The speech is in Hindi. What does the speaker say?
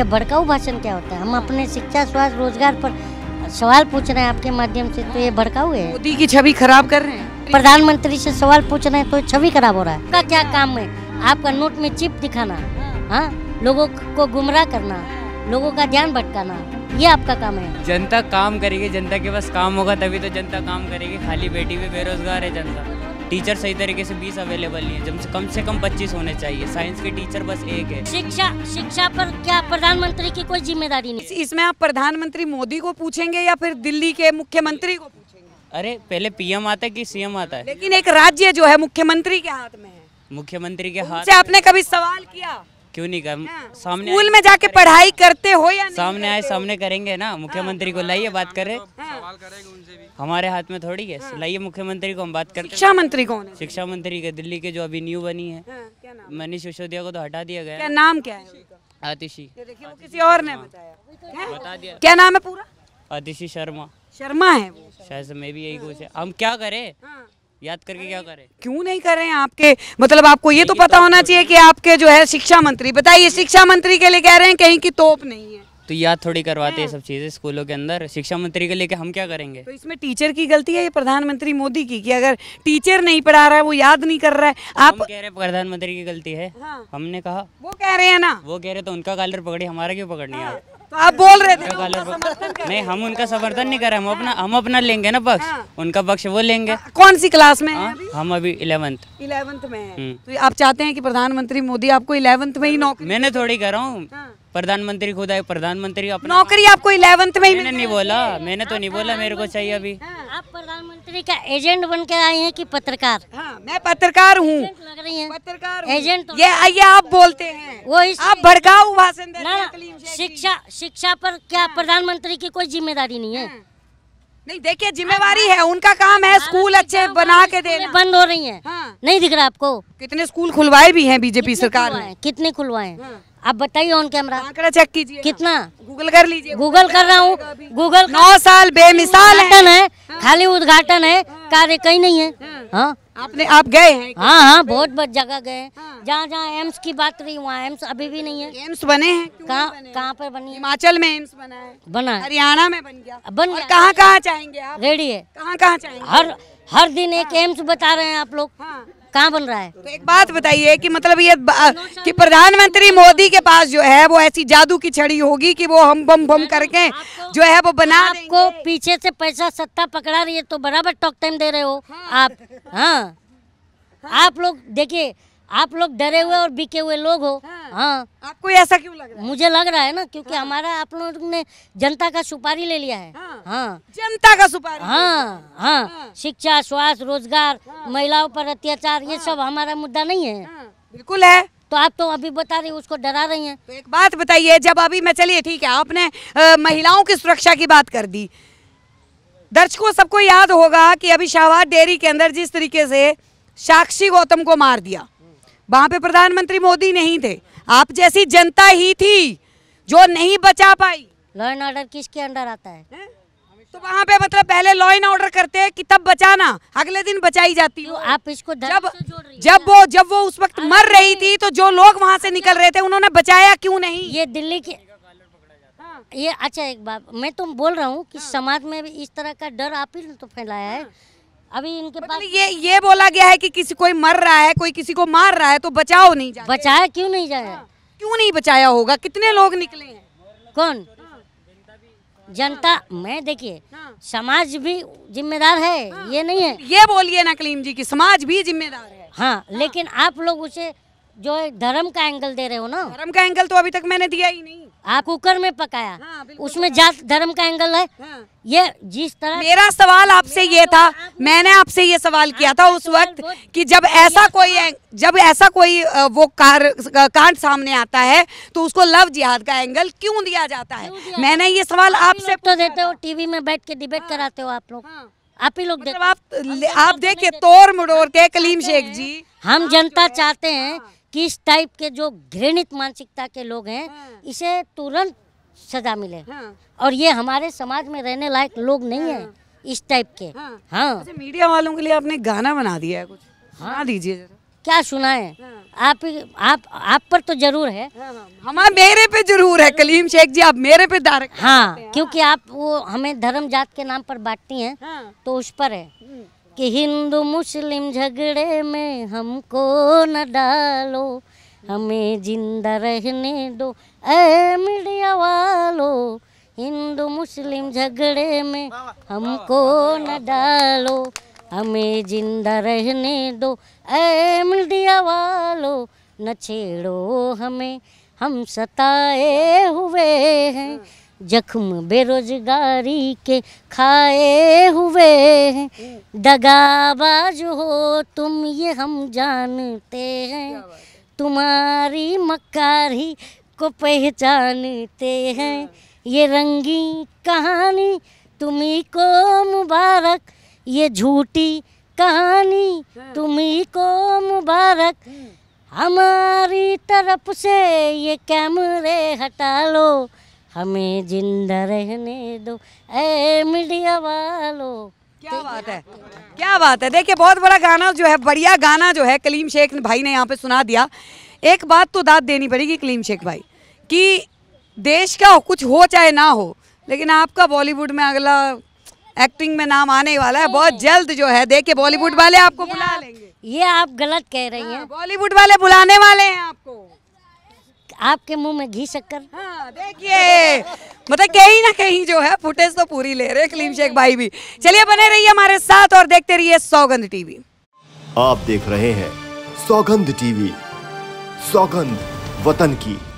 अच्छा भड़काऊ भाषण क्या होता है हम अपने शिक्षा स्वास्थ्य रोजगार पर सवाल पूछ रहे हैं आपके माध्यम से तो ये भड़काऊ है मोदी की छवि खराब कर रहे हैं प्रधानमंत्री से सवाल पूछ रहे हैं तो छवि खराब हो रहा है का क्या काम है आपका नोट में चिप दिखाना हाँ।, हाँ लोगों को गुमराह करना लोगों का ध्यान भटकाना ये आपका काम है जनता काम करेगी जनता के पास काम होगा तभी तो जनता काम करेगी खाली बेटी भी बेरोजगार है जनता टीचर सही तरीके से बीस अवेलेबल नहीं है जब कम से कम पच्चीस होने चाहिए साइंस के टीचर बस एक है शिक्षा शिक्षा पर क्या प्रधानमंत्री की कोई जिम्मेदारी नहीं इसमें आप प्रधानमंत्री मोदी को पूछेंगे या फिर दिल्ली के मुख्यमंत्री को पूछेंगे अरे पहले पीएम आता है की सीएम आता है लेकिन एक राज्य जो है मुख्यमंत्री के हाथ में है मुख्यमंत्री के हाथ आपने कभी सवाल किया क्यों नहीं कर हाँ। सामने स्कूल में जाके पढ़ाई करते हो या सामने आए सामने करेंगे ना मुख्यमंत्री को लाइए बात करें हाँ। सवाल करेंगे उनसे भी हमारे हाथ में थोड़ी है हाँ। लाइए मुख्यमंत्री को हम बात करते शिक्षा मंत्री कौन है शिक्षा मंत्री के दिल्ली के जो अभी न्यू बनी है हाँ, मनीष सिसोदिया को तो हटा दिया गया क्या नाम क्या है आतिशी किसी और ने बताया क्या नाम है पूरा आतिशी शर्मा शर्मा है शायद मैं भी यही कुछ है हम क्या करे हाँ। याद करके क्या करें क्यों नहीं कर रहे हैं आपके मतलब आपको ये तो पता होना चाहिए कि आपके जो है शिक्षा मंत्री बताइए शिक्षा मंत्री के लिए कह रहे हैं कहीं की तोप नहीं तो याद थोड़ी करवाते हैं हाँ। सब चीज़ें स्कूलों के अंदर शिक्षा मंत्री को लेकर हम क्या करेंगे तो इसमें टीचर की गलती है या प्रधानमंत्री मोदी की कि अगर टीचर नहीं पढ़ा रहा है वो याद नहीं कर रहा है आप कह रहे प्रधानमंत्री की गलती है हाँ। हमने कहा वो कह रहे हैं ना वो कह रहे तो उनका कालर पकड़े हमारा क्यों पकड़नी है हाँ। तो आप बोल रहे थे नहीं हम उनका समर्थन नहीं कर रहे हम हाँ। अपना हम अपना लेंगे ना पक्ष उनका पक्ष वो लेंगे कौन सी क्लास में अभी? हम अभी इलेवंथ इलेवंथ में है हम्म। तो आप चाहते हैं कि प्रधानमंत्री मोदी आपको इलेवंथ में ही नौकरी मैंने थोड़ी कर रहा हूँ प्रधानमंत्री खुद आए प्रधानमंत्री अपना नौकरी आपको इलेवंथ में मैंने नहीं बोला मैंने तो नहीं बोला मेरे को चाहिए अभी आप प्रधानमंत्री का एजेंट बन के आए हैं कि पत्रकार हाँ, मैं पत्रकार हूँ पत्रकार एजेंट तो ये आइए आप बोलते हैं वो आप भड़काऊ भाषण शिक्षा शिक्षा पर क्या हाँ। प्रधानमंत्री की कोई जिम्मेदारी नहीं है हाँ। नहीं देखिए जिम्मेवारी है उनका काम है स्कूल अच्छे बना के दे बंद हो रही है हाँ। नहीं दिख रहा आपको कितने स्कूल खुलवाए भी है बीजेपी सरकार ने कितने खुलवाए आप बताइए ऑन कैमरा आंकड़ा चेक कीजिए कितना गूगल कर लीजिए गूगल कर रहा हूँ गूगल हाँ। नौ साल बेमिसाल उद्घाटन है हाँ। खाली उद्घाटन है हाँ। कार्य कहीं नहीं है हाँ आपने आप गए हैं हाँ हाँ बहुत बहुत जगह गए जहाँ जहाँ एम्स की बात रही वहाँ एम्स अभी भी नहीं है एम्स बने हैं कहाँ कहाँ पर बनी हिमाचल में एम्स बना है बना है हरियाणा में बन गया बन गया कहाँ कहाँ चाहेंगे आप रेडी है कहाँ कहाँ चाहेंगे हर हर दिन एक एम्स बता रहे हैं आप लोग कहाँ बोल रहा है तो एक बात बताइए कि मतलब ये कि प्रधानमंत्री मोदी के पास जो है वो ऐसी जादू की छड़ी होगी कि वो हम बम बम करके जो है वो बना आपको पीछे से पैसा सत्ता पकड़ा रही है तो बराबर टॉक टाइम दे रहे हो हाँ। आप हाँ।, हाँ आप लोग देखिए आप लोग डरे हुए और बिके हुए लोग हो हाँ। हाँ आपको ऐसा क्यों लग रहा है मुझे लग रहा है ना क्योंकि हाँ। हमारा आप लोग ने जनता का सुपारी ले लिया है हाँ, हाँ। जनता का सुपारी हाँ हाँ, हाँ। शिक्षा स्वास्थ्य रोजगार हाँ। महिलाओं पर अत्याचार ये हाँ। सब हमारा मुद्दा नहीं है हाँ, बिल्कुल है तो आप तो अभी बता रही उसको डरा रही हैं तो एक बात बताइए जब अभी मैं चलिए ठीक है आपने महिलाओं की सुरक्षा की बात कर दी दर्शकों सबको याद होगा कि अभी शाहबाद डेयरी के अंदर जिस तरीके से साक्षी गौतम को मार दिया वहाँ पे प्रधानमंत्री मोदी नहीं थे आप जैसी जनता ही थी जो नहीं बचा पाई लॉ एंड ऑर्डर किसके अंडर आता है, तो वहाँ पे मतलब पहले लॉ एंड ऑर्डर करते हैं कि तब बचाना अगले दिन बचाई जाती तो आप इसको जब जब वो जब वो उस वक्त मर रही थी तो जो लोग वहाँ से निकल रहे थे उन्होंने बचाया क्यों नहीं ये दिल्ली की हाँ। ये अच्छा एक बात मैं तुम तो बोल रहा हूँ कि हाँ। समाज में भी इस तरह का डर आप ही ने तो फैलाया है हाँ। अभी इनके मतलब पास ये ये बोला गया है कि किसी कोई मर रहा है कोई किसी को मार रहा है तो बचाओ नहीं जाते बचाया क्यों नहीं जाए हाँ, क्यों नहीं बचाया होगा कितने लोग निकले हैं कौन हाँ। जनता मैं देखिए हाँ। समाज भी जिम्मेदार है ये नहीं है ये बोलिए ना कलीम जी की समाज भी जिम्मेदार है हाँ लेकिन आप लोग उसे जो धर्म का एंगल दे रहे हो ना धर्म का एंगल तो अभी तक मैंने दिया ही नहीं आप कुकर में पकाया हाँ, उसमें जात धर्म का एंगल है हाँ। ये जिस तरह मेरा सवाल आपसे ये था आप, मैंने आपसे ये सवाल किया था उस वक्त कि जब ऐसा कोई जब ऐसा कोई वो कार कांड सामने आता है तो उसको लव जिहाद का एंगल क्यों दिया जाता है मैंने ये सवाल आपसे तो देते हो टीवी में बैठ के डिबेट हाँ। कराते हो आप लोग हाँ। आप ही लोग मतलब आप आप देखिए तोड़ मुड़ोर के कलीम शेख जी हम जनता चाहते हैं हाँ। किस टाइप के जो घृणित मानसिकता के लोग हैं हाँ। इसे तुरंत सजा मिले हाँ। और ये हमारे समाज में रहने लायक लोग नहीं हाँ। है इस टाइप के हाँ, हाँ। अच्छा, मीडिया वालों के लिए आपने गाना बना दिया है कुछ हाँ दीजिए क्या सुना है हाँ। आप आप आप पर तो जरूर है हाँ, हाँ, हमारे मेरे पे जरूर है कलीम शेख जी आप मेरे पे दार हाँ क्योंकि आप वो हमें धर्म जात के नाम पर बांटती हैं हाँ। तो उस पर है कि हिंदू मुस्लिम झगड़े में हमको न डालो हमें जिंदा रहने दो ए मीडिया वालो हिंदू मुस्लिम झगड़े में हमको न डालो हमें जिंदा रहने दो ए मीडिया वालो न छेड़ो हमें हम सताए हुए हैं जख्म बेरोजगारी के खाए हुए हैं हम्म। दगाबाज हो तुम ये हम जानते हैं तुम्हारी मकारी को पहचानते हैं हाँ। ये रंगी कहानी तुम्ही को मुबारक ये झूठी कहानी हाँ। तुम्ही को मुबारक हम्म। हमारी तरफ से ये कैमरे हटा लो हमें जिंदा रहने दो ए मीडिया वालों क्या बात है क्या बात है देखिए बहुत बड़ा गाना जो है बढ़िया गाना जो है कलीम शेख भाई ने यहाँ पे सुना दिया एक बात तो दाद देनी पड़ेगी कलीम शेख भाई कि देश का कुछ हो चाहे ना हो लेकिन आपका बॉलीवुड में अगला एक्टिंग में नाम आने वाला है बहुत जल्द जो है देखिए बॉलीवुड वाले आपको बुला लेंगे ये आप गलत कह रही हैं हाँ, बॉलीवुड वाले बुलाने वाले हैं आपको आपके मुंह में घी शक्कर हाँ, देखिए मतलब कहीं ना कहीं जो है फुटेज तो पूरी ले रहे क्लीम शेख भाई भी चलिए बने रहिए हमारे साथ और देखते रहिए सौगंध टीवी आप देख रहे हैं सौगंध टीवी सौगंध वतन की